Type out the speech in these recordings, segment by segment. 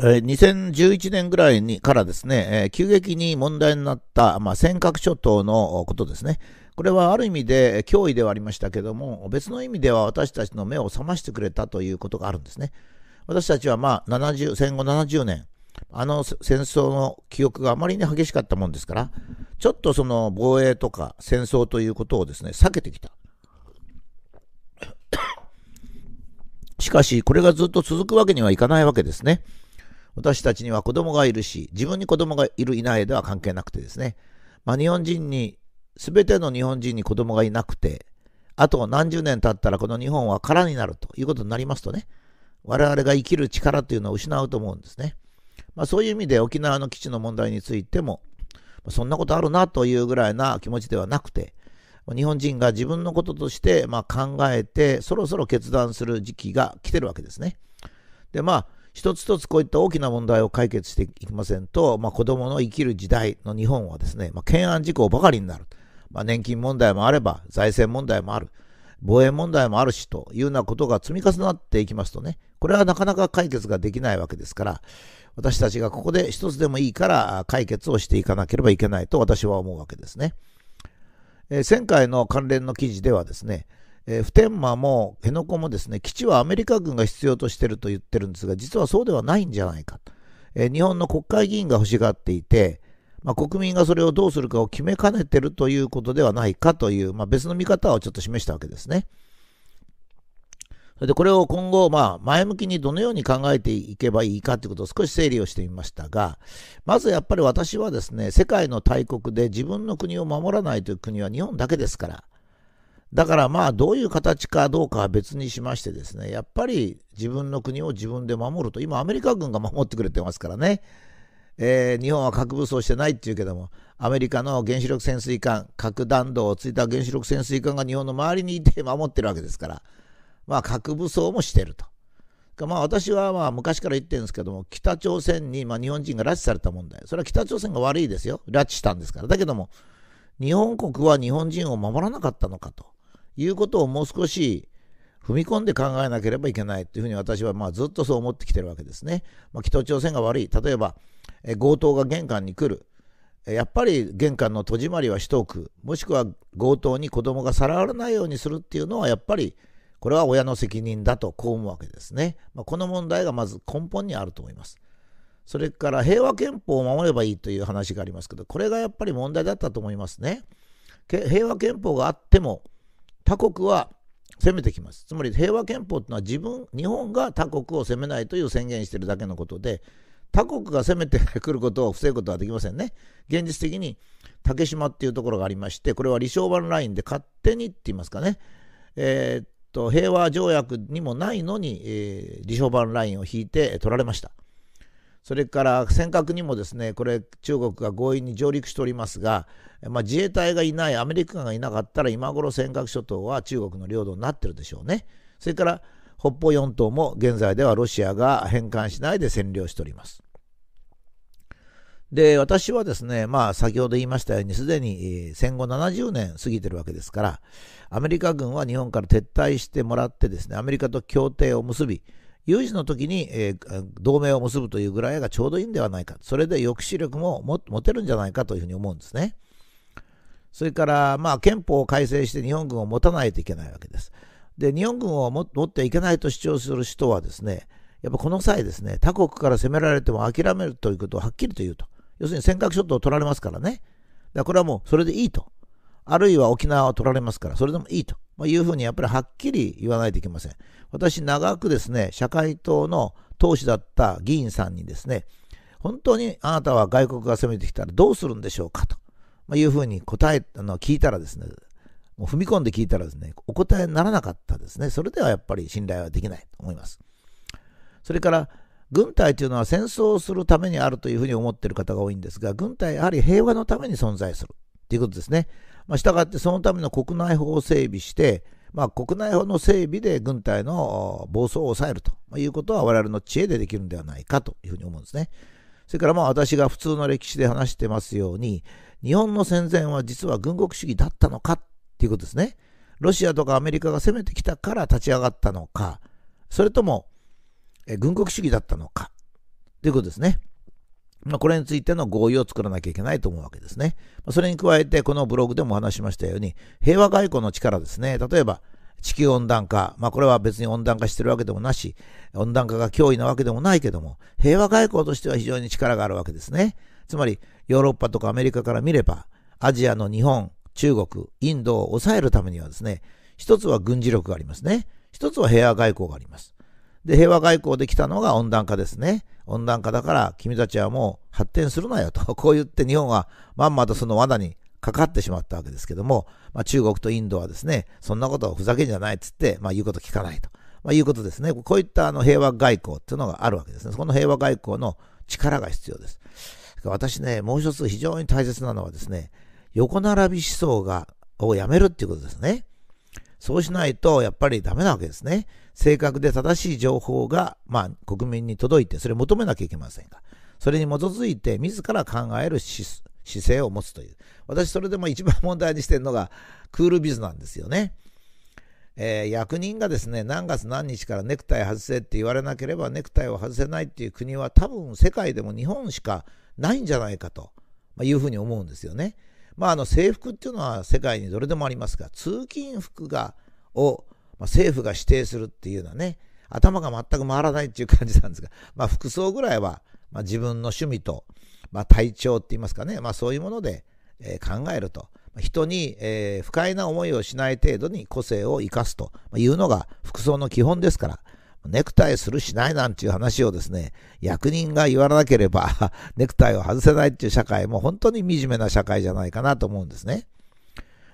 え2011年ぐらいにからですね、え急激に問題になった、まあ、尖閣諸島のことですね。これはある意味で脅威ではありましたけども、別の意味では私たちの目を覚ましてくれたということがあるんですね。私たちはまあ70、戦後70年、あの戦争の記憶があまりに激しかったもんですから、ちょっとその防衛とか戦争ということをですね、避けてきた。しかし、これがずっと続くわけにはいかないわけですね。私たちには子供がいるし、自分に子供がいるいないでは関係なくてですね、まあ、日本人に、全ての日本人に子供がいなくて、あと何十年経ったらこの日本は空になるということになりますとね、我々が生きる力というのを失うと思うんですね。まあ、そういう意味で沖縄の基地の問題についても、そんなことあるなというぐらいな気持ちではなくて、日本人が自分のこととしてま考えて、そろそろ決断する時期が来てるわけですね。で、まあ、一つ一つこういった大きな問題を解決していきませんと、まあ、子供の生きる時代の日本はですね、まあ、懸案事項ばかりになる。まあ、年金問題もあれば、財政問題もある。防衛問題もあるしというようなことが積み重なっていきますとね、これはなかなか解決ができないわけですから、私たちがここで一つでもいいから解決をしていかなければいけないと私は思うわけですね。えー、前回の関連の記事ではですね、えー、普天間も辺野古もですね、基地はアメリカ軍が必要としていると言ってるんですが、実はそうではないんじゃないかと。えー、日本の国会議員が欲しがっていて、まあ、国民がそれをどうするかを決めかねてるということではないかという、まあ、別の見方をちょっと示したわけですね。それでこれを今後、まあ、前向きにどのように考えていけばいいかということを少し整理をしてみましたが、まずやっぱり私はですね、世界の大国で自分の国を守らないという国は日本だけですから、だからまあどういう形かどうかは別にしましてですね、やっぱり自分の国を自分で守ると、今アメリカ軍が守ってくれてますからね、えー、日本は核武装してないっていうけども、アメリカの原子力潜水艦、核弾頭をついた原子力潜水艦が日本の周りにいて守ってるわけですから、まあ核武装もしてると。まあ、私はまあ昔から言ってるんですけども、北朝鮮にまあ日本人が拉致された問題、それは北朝鮮が悪いですよ、拉致したんですから、だけども、日本国は日本人を守らなかったのかと。いうことをもう少し踏み込んで考えなければいけないというふうに私はまあずっとそう思ってきてるわけですね。まあ、北朝鮮が悪い、例えば強盗が玄関に来る、やっぱり玄関の戸締まりはしておく、もしくは強盗に子供がさらわれないようにするっていうのは、やっぱりこれは親の責任だとこう思うわけですね。まあ、この問題がまず根本にあると思います。それから平和憲法を守ればいいという話がありますけど、これがやっぱり問題だったと思いますね。平和憲法があっても、他国は攻めてきます。つまり平和憲法というのは自分、日本が他国を攻めないという宣言しているだけのことで、他国が攻めてくることを防ぐことはできませんね。現実的に竹島っていうところがありまして、これは李承晩ラインで勝手にって言いますかね、えー、っと平和条約にもないのに、えー、李承晩ラインを引いて取られました。それから尖閣にもですね、これ中国が強引に上陸しておりますが、まあ、自衛隊がいない、アメリカがいなかったら今頃尖閣諸島は中国の領土になってるでしょうね。それから北方四島も現在ではロシアが返還しないで占領しております。で、私はですね、まあ先ほど言いましたように、すでに戦後70年過ぎてるわけですから、アメリカ軍は日本から撤退してもらってですね、アメリカと協定を結び、有事の時に、えー、同盟を結ぶというぐらいがちょうどいいんではないか。それで抑止力も持てるんじゃないかというふうに思うんですね。それから、まあ、憲法を改正して日本軍を持たないといけないわけです。で、日本軍を持っていけないと主張する人はですね、やっぱこの際ですね、他国から攻められても諦めるということをはっきりと言うと。要するに尖閣諸島を取られますからね。だからこれはもうそれでいいと。あるいは沖縄を取られますから、それでもいいというふうにやっぱりはっきり言わないといけません。私、長くですね、社会党の党首だった議員さんにですね、本当にあなたは外国が攻めてきたらどうするんでしょうかというふうに答え、あの聞いたらですね、もう踏み込んで聞いたらですね、お答えにならなかったですね。それではやっぱり信頼はできないと思います。それから、軍隊というのは戦争をするためにあるというふうに思っている方が多いんですが、軍隊はやはり平和のために存在するということですね。まあ、したがってそのための国内法を整備して、まあ、国内法の整備で軍隊の暴走を抑えるということは我々の知恵でできるんではないかというふうに思うんですね。それからまあ私が普通の歴史で話してますように、日本の戦前は実は軍国主義だったのかっていうことですね。ロシアとかアメリカが攻めてきたから立ち上がったのか、それとも、え軍国主義だったのかということですね。まこれについての合意を作らなきゃいけないと思うわけですね。それに加えて、このブログでもお話しましたように、平和外交の力ですね。例えば、地球温暖化、まあ、これは別に温暖化してるわけでもなし、温暖化が脅威なわけでもないけども、平和外交としては非常に力があるわけですね。つまり、ヨーロッパとかアメリカから見れば、アジアの日本、中国、インドを抑えるためにはですね、一つは軍事力がありますね。一つは平和外交があります。で、平和外交できたのが温暖化ですね。温暖化だから君たちはもう発展するなよと、こう言って日本はまんまとその罠にかかってしまったわけですけども、まあ、中国とインドはですね、そんなことをふざけんじゃないっつって、まあ、言うこと聞かないと、まあ、いうことですね。こういったあの平和外交っていうのがあるわけですね。この平和外交の力が必要です。私ね、もう一つ非常に大切なのはですね、横並び思想がをやめるっていうことですね。そうしないと、やっぱりダメなわけですね。正確で正しい情報が、まあ、国民に届いて、それを求めなきゃいけませんが、それに基づいて、自ら考える姿勢を持つという。私、それでも一番問題にしてるのが、クールビズなんですよね。えー、役人がですね、何月何日からネクタイ外せって言われなければ、ネクタイを外せないっていう国は、多分世界でも日本しかないんじゃないかと、まあ、いうふうに思うんですよね。まあ、あの制服っていうのは世界にどれでもありますが通勤服がを、まあ、政府が指定するっていうのはね頭が全く回らないっていう感じなんですが、まあ、服装ぐらいは、まあ、自分の趣味と、まあ、体調って言いますかね、まあ、そういうもので、えー、考えると人に、えー、不快な思いをしない程度に個性を生かすというのが服装の基本ですから、ネクタイするしないなんていう話をですね、役人が言わなければ ネクタイを外せないっていう社会も本当に惨めな社会じゃないかなと思うんですね。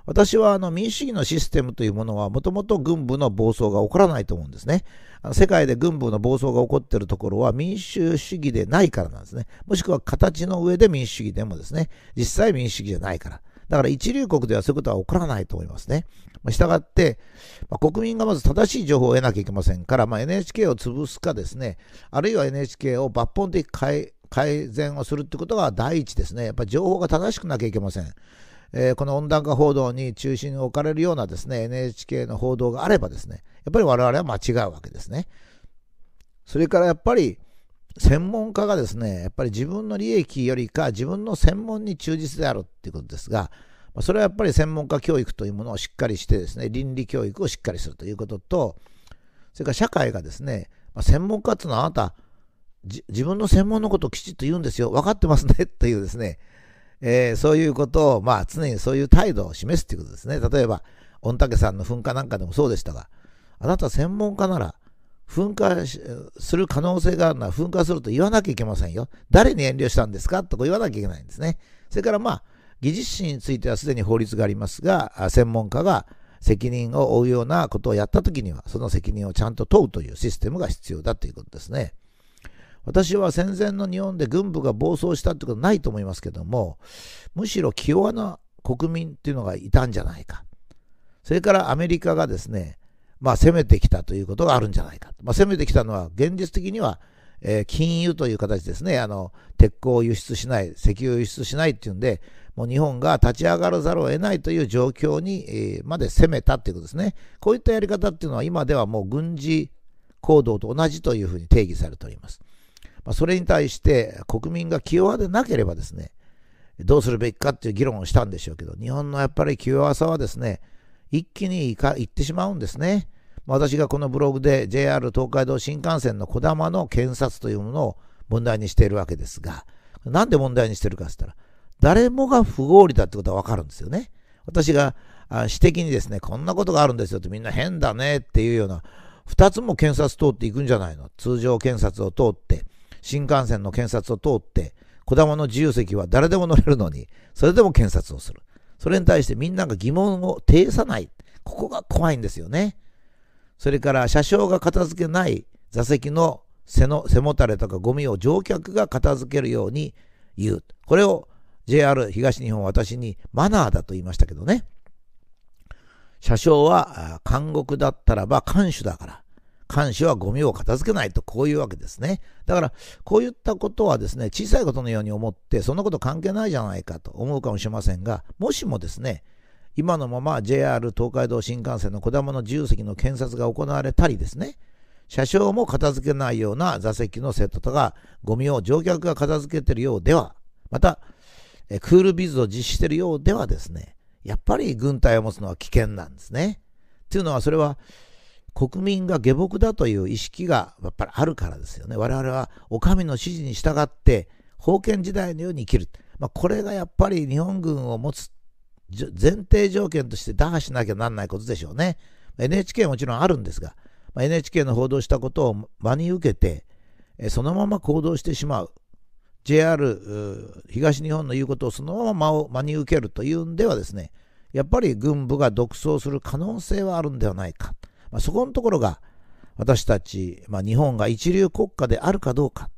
私はあの民主主義のシステムというものはもともと軍部の暴走が起こらないと思うんですね。あの世界で軍部の暴走が起こっているところは民主主義でないからなんですね。もしくは形の上で民主主義でもですね、実際民主主義じゃないから。だから一流国ではそういうことは起こらないと思いますね。したがって、まあ、国民がまず正しい情報を得なきゃいけませんから、まあ、NHK を潰すかですね、あるいは NHK を抜本的改善をするってことが第一ですね。やっぱり情報が正しくなきゃいけません。えー、この温暖化報道に中心を置かれるようなですね、NHK の報道があればですね、やっぱり我々は間違うわけですね。それからやっぱり、専門家がですね、やっぱり自分の利益よりか自分の専門に忠実であるっていうことですが、それはやっぱり専門家教育というものをしっかりしてですね、倫理教育をしっかりするということと、それから社会がですね、専門家というのはあなた、自分の専門のことをきちっと言うんですよ。分かってますね。というですね、えー、そういうことを、まあ、常にそういう態度を示すということですね。例えば、御嶽山の噴火なんかでもそうでしたが、あなた専門家なら、噴火する可能性があるのは噴火すると言わなきゃいけませんよ。誰に遠慮したんですかとか言わなきゃいけないんですね。それからまあ、技術士についてはすでに法律がありますが、専門家が責任を負うようなことをやったときには、その責任をちゃんと問うというシステムが必要だということですね。私は戦前の日本で軍部が暴走したってことはないと思いますけども、むしろ清和な国民っていうのがいたんじゃないか。それからアメリカがですね、まあ、攻めてきたということがあるんじゃないか。まあ、攻めてきたのは、現実的には、えー、金融という形ですね、あの、鉄鋼を輸出しない、石油を輸出しないっていうんで、もう日本が立ち上がらざるを得ないという状況に、えー、まで攻めたということですね。こういったやり方っていうのは、今ではもう軍事行動と同じというふうに定義されております。まあ、それに対して、国民が清和でなければですね、どうするべきかっていう議論をしたんでしょうけど、日本のやっぱり清和さはですね、一気にいか行ってしまうんですね。私がこのブログで JR 東海道新幹線の児玉の検察というものを問題にしているわけですが、なんで問題にしているかって言ったら、誰もが不合理だってことはわかるんですよね。私が私的にですね、こんなことがあるんですよってみんな変だねっていうような、2つも検察通っていくんじゃないの。通常検察を通って、新幹線の検察を通って、児玉の自由席は誰でも乗れるのに、それでも検察をする。それに対してみんなが疑問を呈さない。ここが怖いんですよね。それから車掌が片付けない座席の背の背もたれとかゴミを乗客が片付けるように言う。これを JR 東日本は私にマナーだと言いましたけどね。車掌は監獄だったらば看守だから。看守はゴミを片付けないとこういうわけですね。だからこういったことはですね、小さいことのように思ってそんなこと関係ないじゃないかと思うかもしれませんが、もしもですね、今のまま JR 東海道新幹線の児玉の自由席の建設が行われたりですね、車掌も片付けないような座席のセットとか、ゴミを乗客が片付けてるようでは、また、クールビズを実施しているようではですね、やっぱり軍隊を持つのは危険なんですね。というのは、それは国民が下僕だという意識がやっぱりあるからですよね。我々はお上の指示に従って、封建時代のように生きる。まあ、これがやっぱり日本軍を持つ前提条件として打破しなきゃなんないことでしょうね。NHK はもちろんあるんですが、NHK の報道したことを真に受けて、そのまま行動してしまう。JR 東日本の言うことをそのまま真に受けるというんではですね、やっぱり軍部が独走する可能性はあるんではないか。そこのところが私たち、まあ、日本が一流国家であるかどうか